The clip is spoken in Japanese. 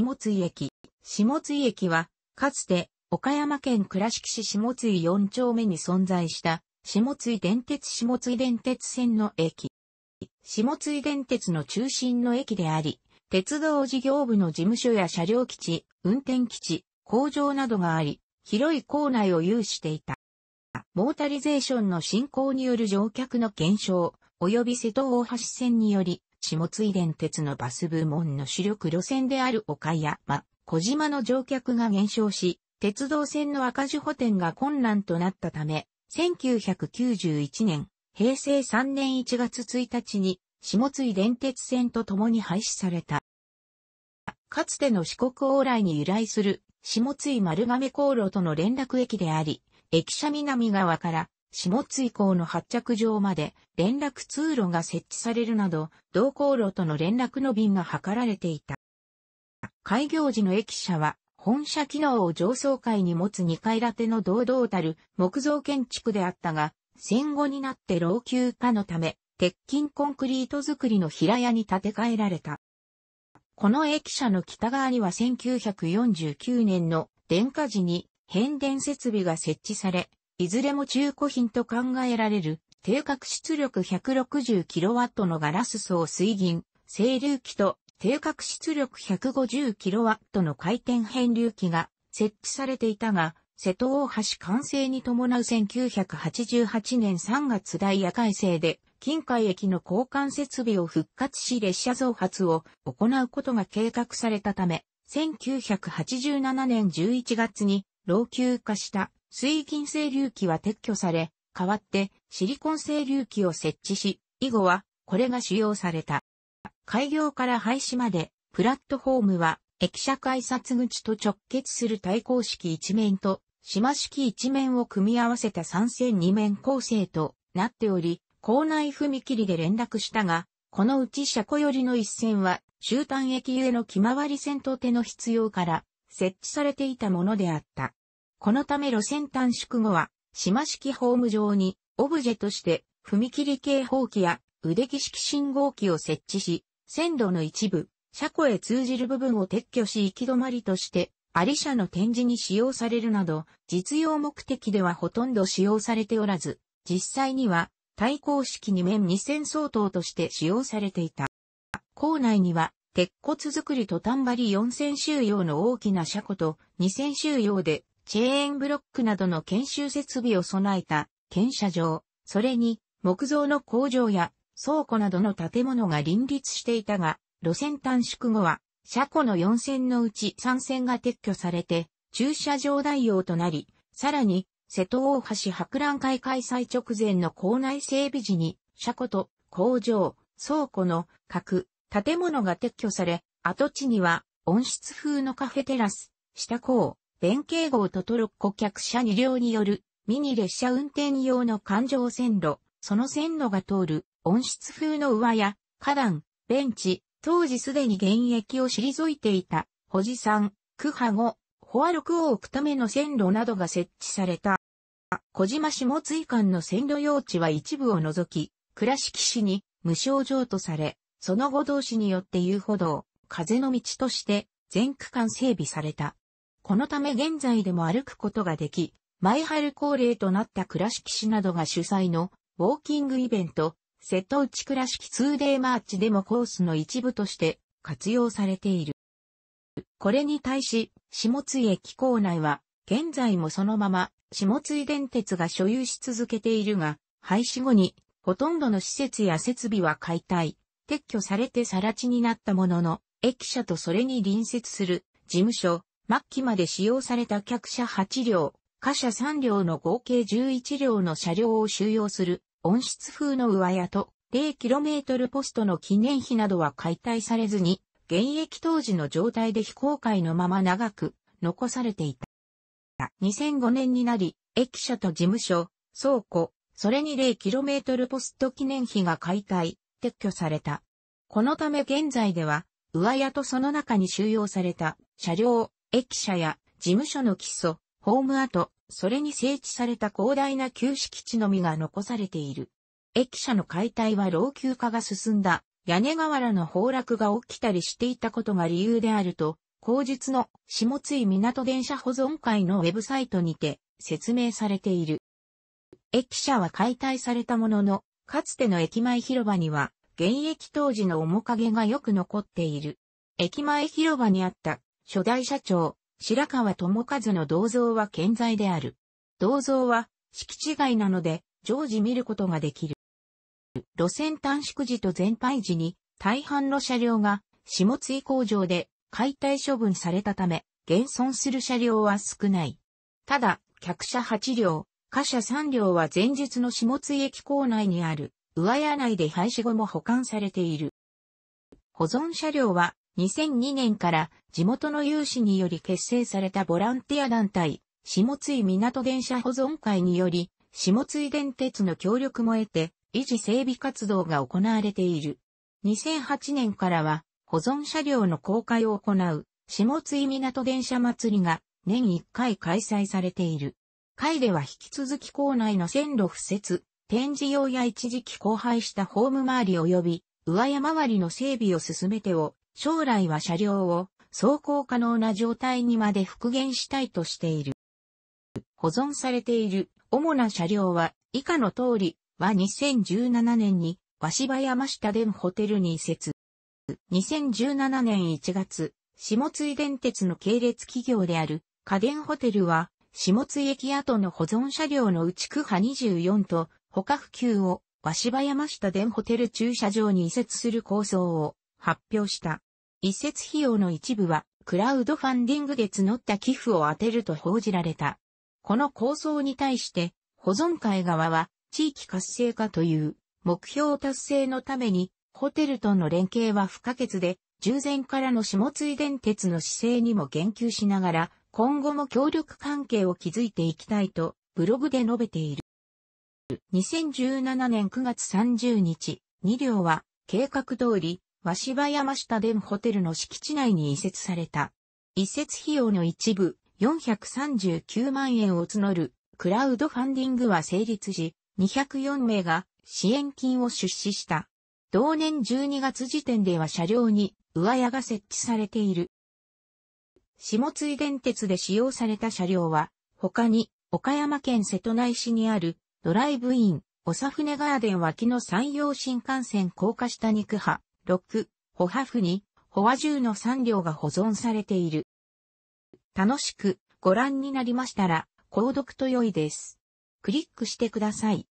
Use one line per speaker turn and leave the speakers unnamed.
下津井駅。下津井駅は、かつて、岡山県倉敷市下津井4丁目に存在した、下津井電鉄下津井電鉄線の駅。下津井電鉄の中心の駅であり、鉄道事業部の事務所や車両基地、運転基地、工場などがあり、広い構内を有していた。モータリゼーションの進行による乗客の減少、及び瀬戸大橋線により、下津電鉄のバス部門の主力路線である岡山、小島の乗客が減少し、鉄道線の赤字補填が困難となったため、1991年、平成3年1月1日に、下津井電鉄線と共に廃止された。かつての四国往来に由来する下津井丸亀航路との連絡駅であり、駅舎南側から下津港の発着場まで連絡通路が設置されるなど、同航路との連絡の便が図られていた。開業時の駅舎は、本社機能を上層階に持つ2階建ての堂々たる木造建築であったが、戦後になって老朽化のため、鉄筋コンクリート造りの平屋に建て替えられた。この駅舎の北側には1949年の電化時に変電設備が設置され、いずれも中古品と考えられる、定格出力 160kW のガラス層水銀、整流器と定格出力 150kW の回転変流器が設置されていたが、瀬戸大橋完成に伴う1988年3月ダイヤ改正で、近海駅の交換設備を復活し列車増発を行うことが計画されたため、1987年11月に老朽化した水銀整流器は撤去され、代わってシリコン整流器を設置し、以後はこれが使用された。開業から廃止まで、プラットフォームは駅舎改札口と直結する対向式一面と島式一面を組み合わせた3線2面構成となっており、校内踏切で連絡したが、このうち車庫寄りの一線は終端駅ゆえの気回り線と手の必要から設置されていたものであった。このため路線短縮後は、島式ホーム上に、オブジェとして、踏切警報器や腕木式信号機を設置し、線路の一部、車庫へ通じる部分を撤去し行き止まりとして、あり車の展示に使用されるなど、実用目的ではほとんど使用されておらず、実際には、対抗式2面2000相当として使用されていた。校内には、鉄骨造りと丹張り4000収容の大きな車庫と2000収容でチェーンブロックなどの研修設備を備えた、検車場、それに、木造の工場や倉庫などの建物が林立していたが、路線短縮後は、車庫の4線のうち3線が撤去されて、駐車場代用となり、さらに、瀬戸大橋博覧会開催直前の校内整備時に、車庫と工場、倉庫の各建物が撤去され、跡地には温室風のカフェテラス、下校、弁慶号とトロッコ客車2両によるミニ列車運転用の環状線路、その線路が通る温室風の上や花壇、ベンチ、当時すでに現役を退いていた、保持山、区派後、ホワアクを置くための線路などが設置された。小島下津間の線路用地は一部を除き、倉敷市に無償譲渡され、その後同市によって遊歩道、風の道として全区間整備された。このため現在でも歩くことができ、前春恒例となった倉敷市などが主催のウォーキングイベント、瀬戸内倉敷 2day マーチでもコースの一部として活用されている。これに対し、下津駅構内は、現在もそのまま下津電鉄が所有し続けているが、廃止後にほとんどの施設や設備は解体、撤去されて更地になったものの、駅舎とそれに隣接する事務所、末期まで使用された客車8両、貨車3両の合計11両の車両を収容する温室風の上屋と 0km ポストの記念碑などは解体されずに、現役当時の状態で非公開のまま長く残されていた。2005年になり、駅舎と事務所、倉庫、それに 0km ポスト記念碑が解体、撤去された。このため現在では、上屋とその中に収容された車両、駅舎や事務所の基礎、ホーム跡、それに整地された広大な旧敷地のみが残されている。駅舎の解体は老朽化が進んだ、屋根瓦の崩落が起きたりしていたことが理由であると、後日の下津井港電車保存会のウェブサイトにて説明されている。駅舎は解体されたものの、かつての駅前広場には、現役当時の面影がよく残っている。駅前広場にあった初代社長、白川智和の銅像は健在である。銅像は敷地外なので常時見ることができる。路線短縮時と全廃時に大半の車両が下津井工場で解体処分されたため、現存する車両は少ない。ただ、客車8両、貨車3両は前日の下津井駅構内にある、上屋内で廃止後も保管されている。保存車両は2002年から地元の有志により結成されたボランティア団体、下津井港電車保存会により、下津井電鉄の協力も得て、維持整備活動が行われている。2008年からは、保存車両の公開を行う、下津井港電車祭りが、年1回開催されている。会では引き続き校内の線路敷設、展示用や一時期荒廃したホーム周り及び、上山周りの整備を進めてを、将来は車両を走行可能な状態にまで復元したいとしている。保存されている主な車両は以下の通りは2017年に和芝山下電ホテルに移設。2017年1月、下津電鉄の系列企業である家電ホテルは下津駅跡の保存車両の内区派24と他普及を和芝山下電ホテル駐車場に移設する構想を発表した。移設費用の一部は、クラウドファンディングで募った寄付を当てると報じられた。この構想に対して、保存会側は、地域活性化という、目標達成のために、ホテルとの連携は不可欠で、従前からの下津電鉄の姿勢にも言及しながら、今後も協力関係を築いていきたいと、ブログで述べている。2017年9月30日、2両は、計画通り、和羽山下デホテルの敷地内に移設された。移設費用の一部439万円を募るクラウドファンディングは成立し、204名が支援金を出資した。同年12月時点では車両に上屋が設置されている。下津井電鉄で使用された車両は他に岡山県瀬戸内市にあるドライブイン、おさふねガーデン脇の山陽新幹線高架下肉派、6、ホハフに、ホワ銃の三両が保存されている。楽しくご覧になりましたら、購読と良いです。クリックしてください。